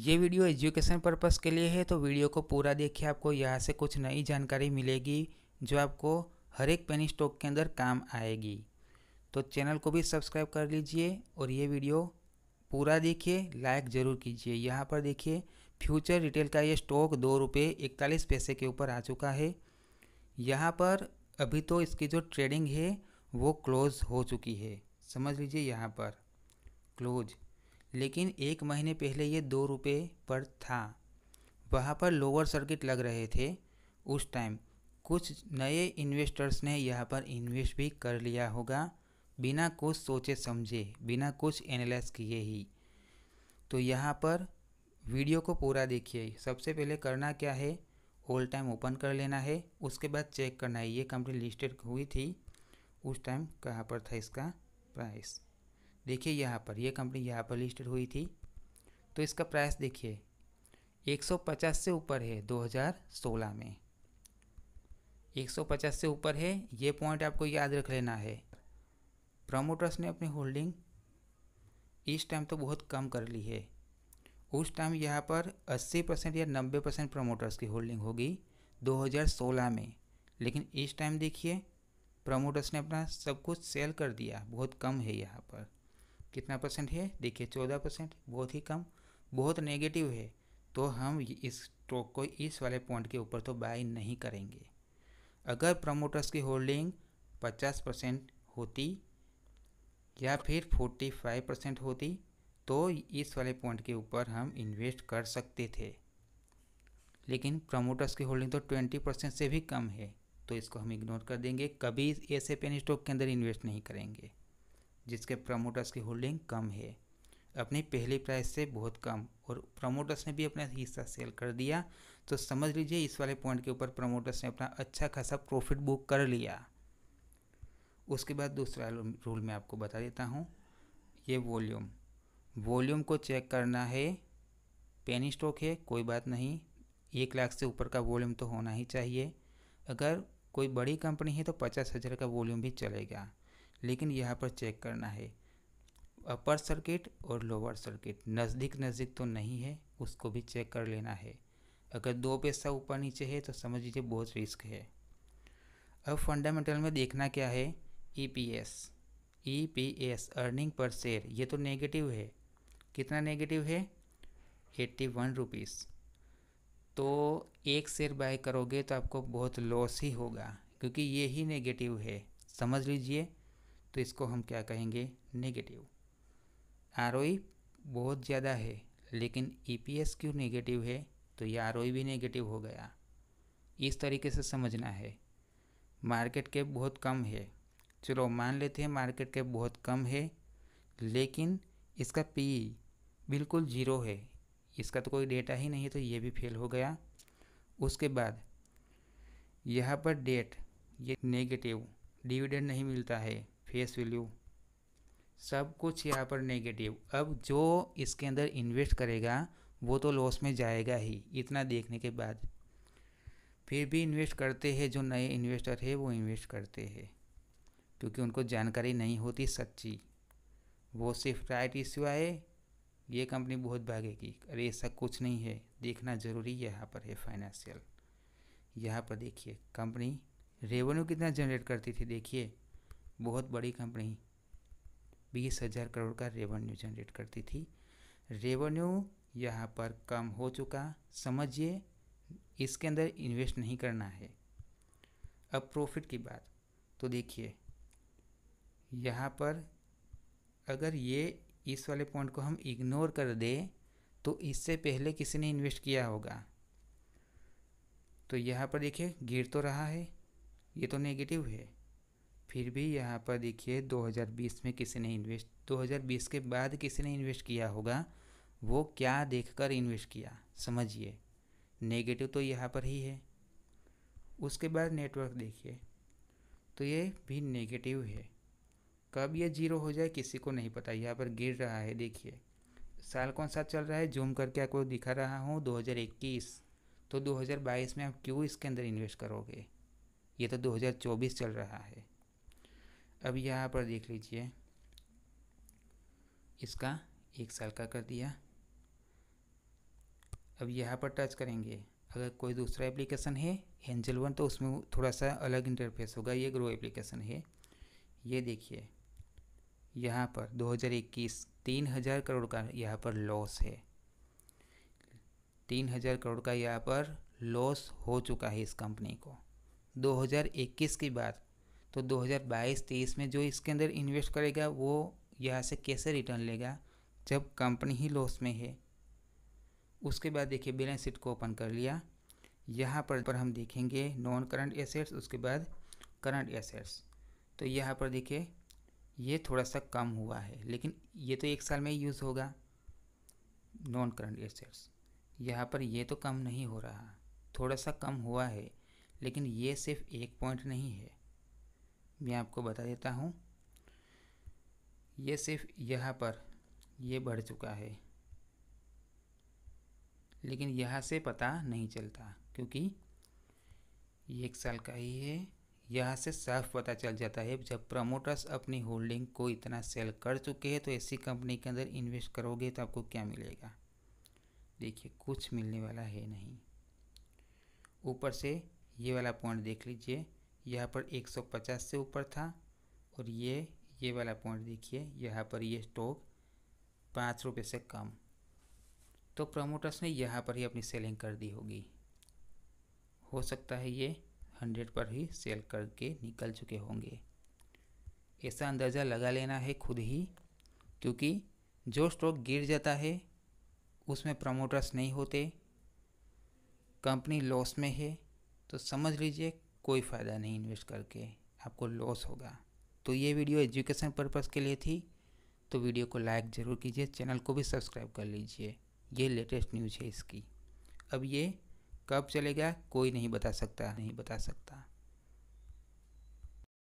ये video education purpose के लिए है तो वीडियो को पूरा देखिए आपको यहाँ से कुछ नई जानकारी मिलेगी जो आपको हर एक पेनी स्टॉक के अंदर काम आएगी तो चैनल को भी सब्सक्राइब कर लीजिए और ये वीडियो पूरा देखिए लाइक ज़रूर कीजिए यहाँ पर देखिए फ्यूचर रिटेल का ये स्टॉक दो रुपये इकतालीस पैसे के ऊपर आ चुका है यहाँ पर अभी तो इसकी जो ट्रेडिंग है वो क्लोज़ हो चुकी है समझ लीजिए यहाँ पर क्लोज़ लेकिन एक महीने पहले ये दो रुपये पर था वहाँ पर लोअर सर्किट लग रहे थे उस टाइम कुछ नए इन्वेस्टर्स ने यहाँ पर इन्वेस्ट भी कर लिया होगा बिना कुछ सोचे समझे बिना कुछ एनालाइज किए ही तो यहाँ पर वीडियो को पूरा देखिए सबसे पहले करना क्या है ऑल टाइम ओपन कर लेना है उसके बाद चेक करना है ये कंपनी लिस्टेड हुई थी उस टाइम कहाँ पर था इसका प्राइस देखिए यहाँ पर ये कंपनी यहाँ पर लिस्टेड हुई थी तो इसका प्राइस देखिए 150 से ऊपर है 2016 में 150 से ऊपर है ये पॉइंट आपको याद रख लेना है प्रमोटर्स ने अपनी होल्डिंग इस टाइम तो बहुत कम कर ली है उस टाइम यहाँ पर 80 परसेंट या 90 परसेंट प्रमोटर्स की होल्डिंग होगी 2016 में लेकिन इस टाइम देखिए प्रमोटर्स ने अपना सब कुछ सेल कर दिया बहुत कम है यहाँ पर कितना परसेंट है देखिए चौदह परसेंट बहुत ही कम बहुत नेगेटिव है तो हम इस स्टॉक को इस वाले पॉइंट के ऊपर तो बाय नहीं करेंगे अगर प्रमोटर्स की होल्डिंग पचास परसेंट होती या फिर फोर्टी फाइव परसेंट होती तो इस वाले पॉइंट के ऊपर हम इन्वेस्ट कर सकते थे लेकिन प्रमोटर्स की होल्डिंग तो ट्वेंटी परसेंट से भी कम है तो इसको हम इग्नोर कर देंगे कभी ऐसे पेन स्टॉक के अंदर इन्वेस्ट नहीं करेंगे जिसके प्रमोटर्स की होल्डिंग कम है अपनी पहली प्राइस से बहुत कम और प्रमोटर्स ने भी अपना हिस्सा सेल कर दिया तो समझ लीजिए इस वाले पॉइंट के ऊपर प्रमोटर्स ने अपना अच्छा खासा प्रॉफिट बुक कर लिया उसके बाद दूसरा रूल मैं आपको बता देता हूँ ये वॉल्यूम वॉल्यूम को चेक करना है पेनी स्टॉक है कोई बात नहीं एक लाख से ऊपर का वॉल्यूम तो होना ही चाहिए अगर कोई बड़ी कंपनी है तो पचास हज़ार का वॉल्यूम भी चलेगा लेकिन यहाँ पर चेक करना है अपर सर्किट और लोअर सर्किट नज़दीक नज़दीक तो नहीं है उसको भी चेक कर लेना है अगर दो पैसा ऊपर नीचे है तो समझ लीजिए बहुत रिस्क है अब फंडामेंटल में देखना क्या है EPS EPS earning per share ये तो नेगेटिव है कितना नेगेटिव है एट्टी वन रुपीज़ तो एक शेयर बाय करोगे तो आपको बहुत लॉस ही होगा क्योंकि ये ही नेगेटिव है समझ लीजिए तो इसको हम क्या कहेंगे नेगेटिव आर e बहुत ज़्यादा है लेकिन ई e क्यों नेगेटिव है तो ये आर e भी नेगेटिव हो गया इस तरीके से समझना है मार्केट कैप बहुत कम है चलो मान लेते हैं मार्केट कैप बहुत कम है लेकिन इसका पी बिल्कुल ज़ीरो है इसका तो कोई डेटा ही नहीं तो ये भी फेल हो गया उसके बाद यहाँ पर डेट ये नेगेटिव डिविडेंड नहीं मिलता है फेस वैल्यू सब कुछ यहाँ पर नेगेटिव अब जो इसके अंदर इन्वेस्ट करेगा वो तो लॉस में जाएगा ही इतना देखने के बाद फिर भी इन्वेस्ट करते हैं जो नए इन्वेस्टर है वो इन्वेस्ट करते हैं क्योंकि उनको जानकारी नहीं होती सच्ची वो सिर्फ राइट इश्यू आए ये कंपनी बहुत भागेगी अरे ऐसा कुछ नहीं है देखना ज़रूरी यहाँ पर है फाइनेंशियल यहाँ पर देखिए कंपनी रेवेन्यू कितना जनरेट करती थी देखिए बहुत बड़ी कंपनी बीस हज़ार करोड़ का रेवेन्यू जनरेट करती थी रेवेन्यू यहाँ पर कम हो चुका समझिए इसके अंदर इन्वेस्ट नहीं करना है अब प्रॉफिट की बात तो देखिए यहाँ पर अगर ये इस वाले पॉइंट को हम इग्नोर कर दें तो इससे पहले किसी ने इन्वेस्ट किया होगा तो यहाँ पर देखिए गिर तो रहा है ये तो नेगेटिव है फिर भी यहाँ पर देखिए 2020 में किसी ने इन्वेस्ट 2020 के बाद किसी ने इन्वेस्ट किया होगा वो क्या देखकर इन्वेस्ट किया समझिए नेगेटिव तो यहाँ पर ही है उसके बाद नेटवर्क देखिए तो ये भी नेगेटिव है कब ये जीरो हो जाए किसी को नहीं पता यहाँ पर गिर रहा है देखिए साल कौन सा चल रहा है जूम करके आपको दिखा रहा हूँ 2021 तो 2022 में आप क्यों इसके अंदर इन्वेस्ट करोगे ये तो 2024 चल रहा है अब यहाँ पर देख लीजिए इसका एक साल का कर दिया अब यहाँ पर टच करेंगे अगर कोई दूसरा एप्लीकेशन है एंजल वन तो उसमें थोड़ा सा अलग इंटरफेस होगा ये ग्रो एप्लीकेशन है ये देखिए यहाँ पर 2021 3000 करोड़ का यहाँ पर लॉस है 3000 करोड़ का यहाँ पर लॉस हो चुका है इस कंपनी को 2021 के बाद तो 2022-23 में जो इसके अंदर इन्वेस्ट करेगा वो यहाँ से कैसे रिटर्न लेगा जब कंपनी ही लॉस में है उसके बाद देखिए बैलेंस शीट को ओपन कर लिया यहाँ पर पर हम देखेंगे नॉन करंट एसेट्स उसके बाद करंट एसेट्स तो यहाँ पर देखिए ये थोड़ा सा कम हुआ है लेकिन ये तो एक साल में ही यूज़ होगा नॉन करंट एसेट्स यहाँ पर ये तो कम नहीं हो रहा थोड़ा सा कम हुआ है लेकिन ये सिर्फ एक पॉइंट नहीं है मैं आपको बता देता हूँ ये सिर्फ यहाँ पर ये बढ़ चुका है लेकिन यहाँ से पता नहीं चलता क्योंकि ये एक साल का ही है यहाँ से साफ पता चल जाता है जब प्रमोटर्स अपनी होल्डिंग को इतना सेल कर चुके हैं तो ऐसी कंपनी के अंदर इन्वेस्ट करोगे तो आपको क्या मिलेगा देखिए कुछ मिलने वाला है नहीं ऊपर से ये वाला पॉइंट देख लीजिए यहाँ पर 150 से ऊपर था और ये ये वाला पॉइंट देखिए यहाँ पर ये स्टॉक पाँच रुपये से कम तो प्रमोटर्स ने यहाँ पर ही अपनी सेलिंग कर दी होगी हो सकता है ये हंड्रेड पर ही सेल करके निकल चुके होंगे ऐसा अंदाज़ा लगा लेना है खुद ही क्योंकि जो स्टॉक गिर जाता है उसमें प्रमोटर्स नहीं होते कंपनी लॉस में है तो समझ लीजिए कोई फ़ायदा नहीं इन्वेस्ट करके आपको लॉस होगा तो ये वीडियो एजुकेशन पर्पज़ के लिए थी तो वीडियो को लाइक ज़रूर कीजिए चैनल को भी सब्सक्राइब कर लीजिए ये लेटेस्ट न्यूज़ है इसकी अब ये कब चलेगा कोई नहीं बता सकता नहीं बता सकता